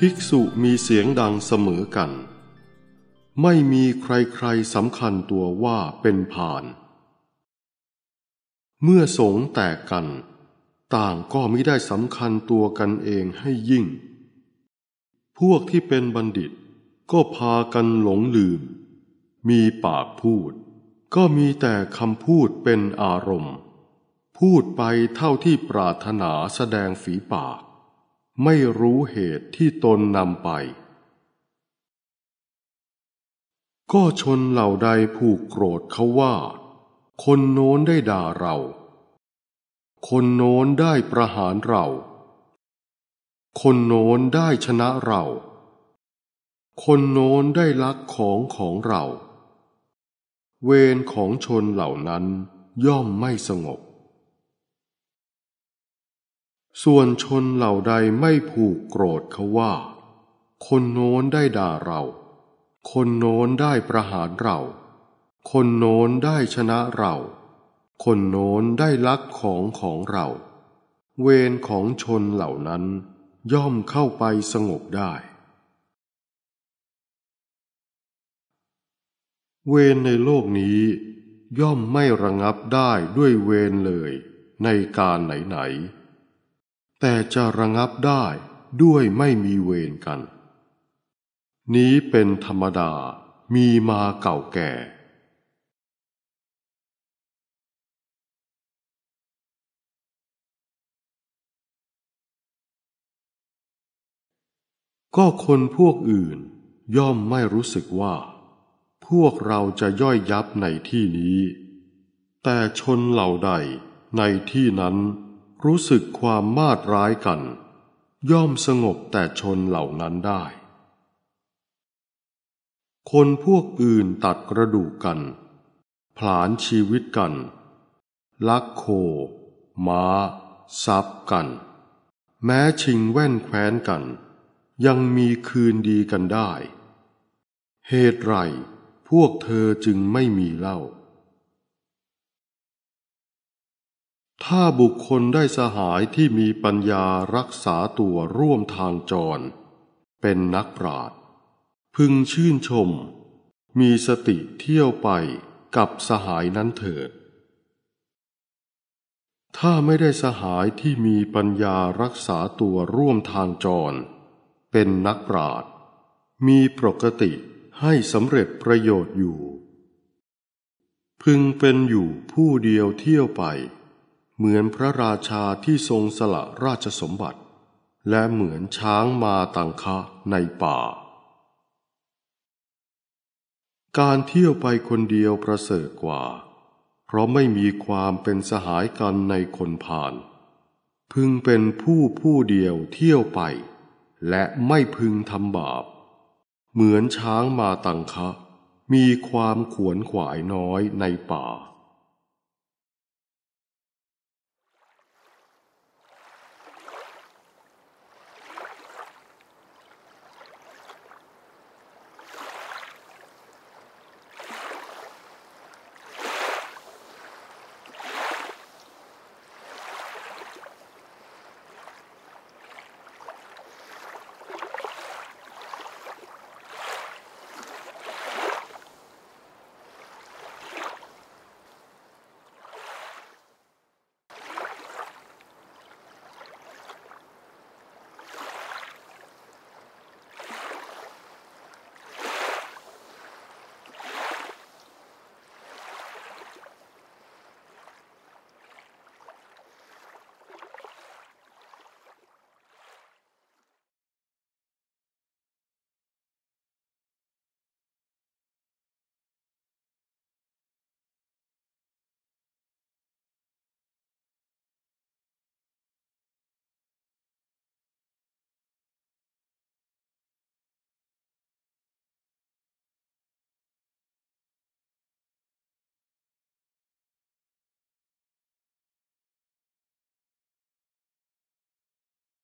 ภิกษุมีเสียงดังเสมอกัน ไม่มีใครๆสำคัญตัวว่าเป็นผาน เมื่อสงแตกกัน ต่างก็ไม่ได้สำคัญตัวกันเองให้ยิ่ง พวกที่เป็นบัณฑิตก็พากันหลงลืม มีปากพูด ก็มีแต่คำพูดเป็นอารมณ์ พูดไปเท่าที่ปรารถนาแสดงฝีปากไม่รู้เหตุที่ตนนำไป ก็ชนเหล่าใดผูกโกรธเขาว่า คนโน้นได้ด่าเรา คนโน้นได้ประหารเรา คนโน้นได้ชนะเรา คนโน้นได้ลักของของเรา เวรของชนเหล่านั้นย่อมไม่สงบส่วนชนเหล่าใดไม่ผูกโกรธเขาว่า คนโน้นได้ด่าเรา คนโน้นได้ประหารเรา คนโน้นได้ชนะเรา คนโน้นได้ลักของของเรา เวรของชนเหล่านั้นย่อมเข้าไปสงบได้ เวรในโลกนี้ย่อมไม่ระงับได้ด้วยเวรเลยในการไหนนแต่จะระงับได้ด้วยไม่มีเวรกัน นี้เป็นธรรมดามีมาเก่าแก่ ก็คนพวกอื่นย่อมไม่รู้สึกว่า พวกเราจะย่อยยับในที่นี้ แต่ชนเหล่าใดในที่นั้นรู้สึกความมาดร้ายกัน ย่อมสงบแต่ชนเหล่านั้นได้ คนพวกอื่นตัดกระดูกกัน ผลานชีวิตกัน ลักโค ม้าซับกัน แม้ชิงแว่นแคว้นกัน ยังมีคืนดีกันได้ เหตุไรพวกเธอจึงไม่มีเล่าถ้าบุคคลได้สหายที่มีปัญญารักษาตัวร่วมทางจร เป็นนักปราชดพึงชื่นชม มีสติเที่ยวไปกับสหายนั้นเถิด ถ้าไม่ได้สหายที่มีปัญญารักษาตัวร่วมทางจร เป็นนักปราชดมีปกติให้สำเร็จประโยชน์อยู่ พึงเป็นอยู่ผู้เดียวเที่ยวไปเหมือนพระราชาที่ทรงสละราชสมบัติและเหมือนช้างมาตังคะในป่า การเที่ยวไปคนเดียวประเสริฐกว่า เพราะไม่มีความเป็นสหายกันในคนผ่าน พึงเป็นผู้ผู้เดียวเที่ยวไป และไม่พึงทำบาป เหมือนช้างมาตังคะ มีความขวนขวายน้อยในป่า